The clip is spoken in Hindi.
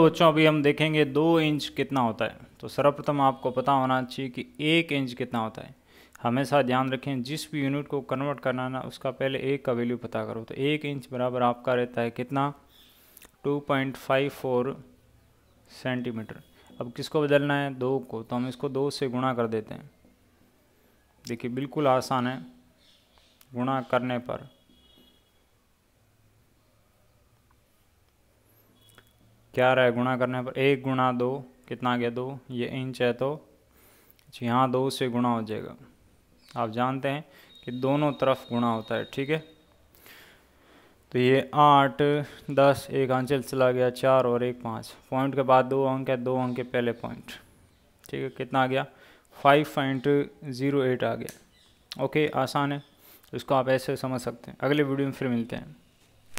बच्चों अभी हम देखेंगे दो इंच कितना होता है तो सर्वप्रथम आपको पता होना चाहिए कि एक इंच कितना होता है हमेशा ध्यान रखें जिस भी यूनिट को कन्वर्ट करना ना उसका पहले एक का वैल्यू पता करो तो एक इंच बराबर आपका रहता है कितना 2.54 सेंटीमीटर अब किसको बदलना है दो को तो हम इसको दो से गुणा कर देते हैं देखिए बिल्कुल आसान है गुणा करने पर क्या रहा है गुणा करने पर एक गुणा दो कितना आ गया दो ये इंच है तो यहाँ दो से गुणा हो जाएगा आप जानते हैं कि दोनों तरफ गुणा होता है ठीक है तो ये आठ दस एक आंचल चला गया चार और एक पाँच पॉइंट के बाद दो अंक है दो अंक के पहले पॉइंट ठीक है कितना आ गया फाइव पॉइंट ज़ीरो एट आ गया ओके आसान है इसको आप ऐसे समझ सकते हैं अगले वीडियो में फिर मिलते हैं